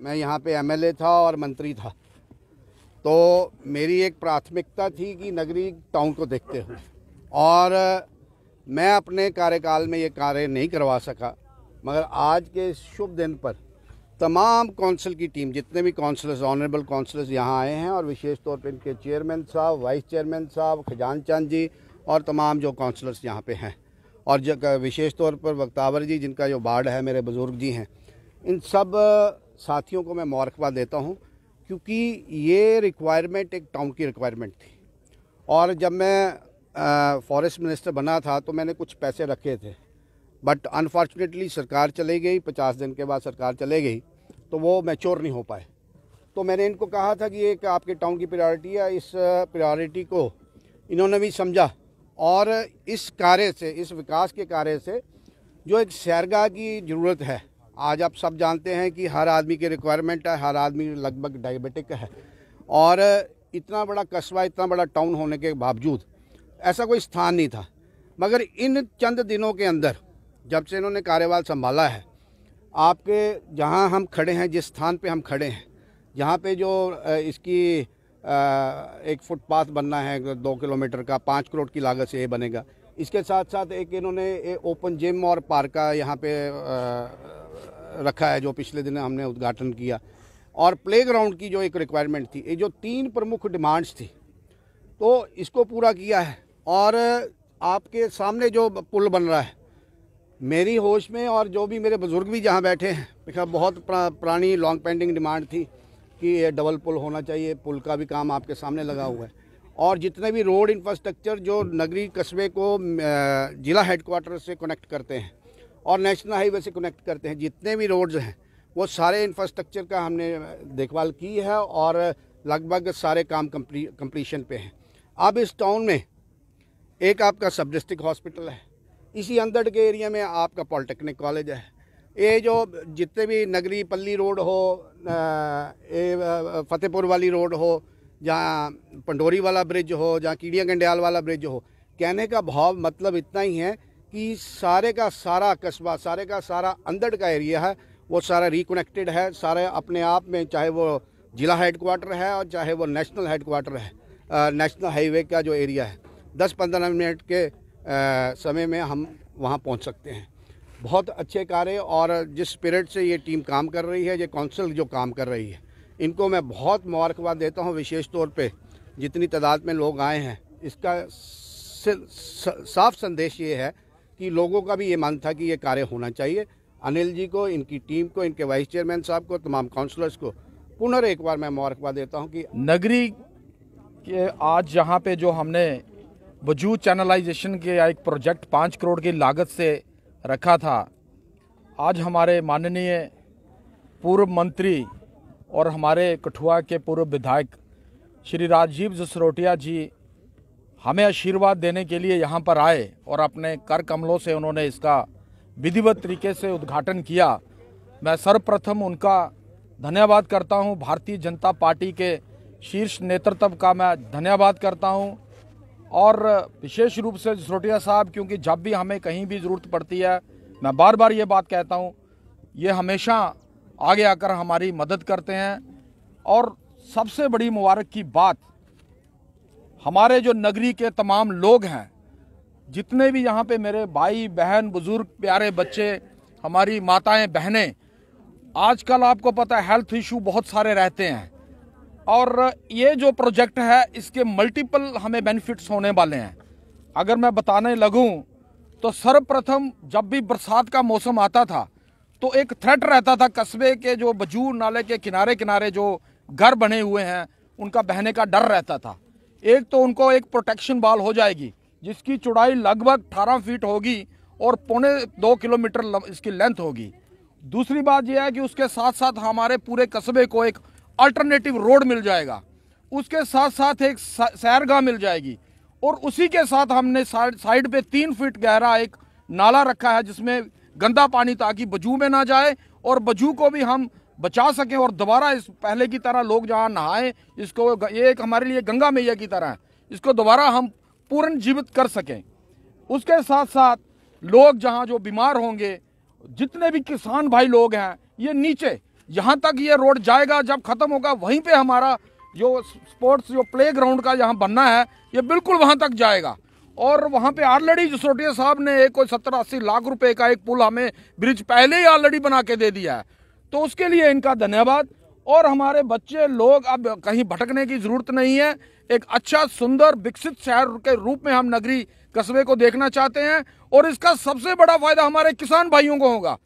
मैं यहाँ पे एमएलए था और मंत्री था तो मेरी एक प्राथमिकता थी कि नगरी टाउन को देखते हुए और मैं अपने कार्यकाल में ये कार्य नहीं करवा सका मगर आज के शुभ दिन पर तमाम कौंसिल की टीम जितने भी कौंसलर्स ऑनरेबल कौंसलर्स यहाँ आए हैं और विशेष तौर पर इनके चेयरमैन साहब वाइस चेयरमैन साहब खजान चंद जी और तमाम जो कौंसलर्स यहाँ पे हैं और जो विशेष तौर पर वक्तावर जी जिनका जो बार्ड है मेरे बुज़ुर्ग जी हैं इन सब साथियों को मैं मुबारकबाद देता हूँ क्योंकि ये रिक्वायरमेंट एक टाउन की रिक्वायरमेंट थी और जब मैं फॉरेस्ट मिनिस्टर बना था तो मैंने कुछ पैसे रखे थे बट अनफॉर्चुनेटली सरकार चली गई पचास दिन के बाद सरकार चले गई तो वो मैच्योर नहीं हो पाए तो मैंने इनको कहा था कि ये आपके टाउन की प्रायोरिटी है इस प्रायोरिटी को इन्होंने भी समझा और इस कार्य से इस विकास के कार्य से जो एक सैरगाह की ज़रूरत है आज आप सब जानते हैं कि हर आदमी की रिक्वायरमेंट है हर आदमी लगभग डायबिटिक है और इतना बड़ा कस्बा इतना बड़ा टाउन होने के बावजूद ऐसा कोई स्थान नहीं था मगर इन चंद दिनों के अंदर जब से इन्होंने कार्यवाल संभाला है आपके जहाँ हम खड़े हैं जिस स्थान पे हम खड़े हैं जहाँ पे जो इसकी एक फुटपाथ बनना है दो किलोमीटर का पाँच करोड़ की लागत से ये बनेगा इसके साथ साथ एक इन्होंने ओपन जिम और पार्क का यहाँ पे रखा है जो पिछले दिन हमने उद्घाटन किया और प्लेग्राउंड की जो एक रिक्वायरमेंट थी ये जो तीन प्रमुख डिमांड्स थी तो इसको पूरा किया है और आपके सामने जो पुल बन रहा है मेरी होश में और जो भी मेरे बुज़ुर्ग भी जहाँ बैठे हैं देखा बहुत पुरानी लॉन्ग पेंडिंग डिमांड थी कि ये डबल पुल होना चाहिए पुल का भी काम आपके सामने लगा हुआ है और जितने भी रोड इंफ्रास्ट्रक्चर जो नगरी कस्बे को जिला हेडकोार्टर से कनेक्ट करते हैं और नेशनल हाईवे से कनेक्ट करते हैं जितने भी रोड्स हैं वो सारे इंफ्रास्ट्रक्चर का हमने देखभाल की है और लगभग सारे काम कंप्लीशन पे हैं अब इस टाउन में एक आपका सब डिस्ट्रिक्ट हॉस्पिटल है इसी अंदर के एरिया में आपका पॉलिटेक्निक कॉलेज है ये जो जितने भी नगरी पल्ली रोड हो फतेहपुर वाली रोड हो या पंडोरी वाला ब्रिज हो या कीड़िया गंडियाल वाला ब्रिज हो कहने का भाव मतलब इतना ही है कि सारे का सारा कस्बा सारे का सारा अंदर का एरिया है वो सारा रिकनेक्टेड है सारे अपने आप में चाहे वो जिला हेडकोार्टर है और चाहे वो नेशनल हेडकोार्टर है नेशनल हाईवे का जो एरिया है दस पंद्रह मिनट के समय में हम वहाँ पहुँच सकते हैं बहुत अच्छे कार्य और जिस स्पिरिट से ये टीम काम कर रही है ये काउंसिल जो काम कर रही है इनको मैं बहुत मुबारकबाद देता हूँ विशेष तौर पे जितनी तादाद में लोग आए हैं इसका साफ संदेश ये है कि लोगों का भी ये मन था कि ये कार्य होना चाहिए अनिल जी को इनकी टीम को इनके वाइस चेयरमैन साहब को तमाम काउंसलर्स को पुनः एक बार मैं मुबारकबाद देता हूँ कि नगरी के आज यहाँ पे जो हमने वजूद चैनलाइजेशन के एक प्रोजेक्ट पाँच करोड़ की लागत से रखा था आज हमारे माननीय पूर्व मंत्री और हमारे कठुआ के पूर्व विधायक श्री राजीव जसरोटिया जी हमें आशीर्वाद देने के लिए यहाँ पर आए और अपने कर कमलों से उन्होंने इसका विधिवत तरीके से उद्घाटन किया मैं सर्वप्रथम उनका धन्यवाद करता हूँ भारतीय जनता पार्टी के शीर्ष नेतृत्व का मैं धन्यवाद करता हूँ और विशेष रूप से जसरोटिया साहब क्योंकि जब भी हमें कहीं भी ज़रूरत पड़ती है मैं बार बार ये बात कहता हूँ ये हमेशा आगे आकर हमारी मदद करते हैं और सबसे बड़ी मुबारक की बात हमारे जो नगरी के तमाम लोग हैं जितने भी यहाँ पे मेरे भाई बहन बुज़ुर्ग प्यारे बच्चे हमारी माताएं बहनें आजकल आपको पता है हेल्थ इशू बहुत सारे रहते हैं और ये जो प्रोजेक्ट है इसके मल्टीपल हमें बेनिफिट्स होने वाले हैं अगर मैं बताने लगूं तो सर्वप्रथम जब भी बरसात का मौसम आता था तो एक थ्रेट रहता था कस्बे के जो बजूर नाले के किनारे किनारे जो घर बने हुए हैं उनका बहने का डर रहता था एक तो उनको एक प्रोटेक्शन बाल हो जाएगी जिसकी चौड़ाई लगभग अठारह फीट होगी और पौने दो किलोमीटर इसकी लेंथ होगी दूसरी बात यह है कि उसके साथ साथ हमारे पूरे कस्बे को एक अल्टरनेटिव रोड मिल जाएगा उसके साथ साथ एक सैरगाह मिल जाएगी और उसी के साथ हमने साइड पे तीन फीट गहरा एक नाला रखा है जिसमें गंदा पानी ताकि बजू में ना जाए और बजू को भी हम बचा सकें और दोबारा इस पहले की तरह लोग जहाँ नहाएं इसको ये एक हमारे लिए गंगा मैया की तरह है इसको दोबारा हम पूर्ण जीवित कर सकें उसके साथ साथ लोग जहाँ जो बीमार होंगे जितने भी किसान भाई लोग हैं ये नीचे यहाँ तक ये रोड जाएगा जब ख़त्म होगा वहीं पे हमारा जो स्पोर्ट्स जो प्ले ग्राउंड का यहाँ बनना है ये बिल्कुल वहाँ तक जाएगा और वहाँ पे ऑलरेडी जसोटिया साहब ने एक कोई सत्तर अस्सी लाख रुपए का एक पुल हमें ब्रिज पहले ही ऑलरेडी बना के दे दिया है तो उसके लिए इनका धन्यवाद और हमारे बच्चे लोग अब कहीं भटकने की ज़रूरत नहीं है एक अच्छा सुंदर विकसित शहर के रूप में हम नगरी कस्बे को देखना चाहते हैं और इसका सबसे बड़ा फायदा हमारे किसान भाइयों को होगा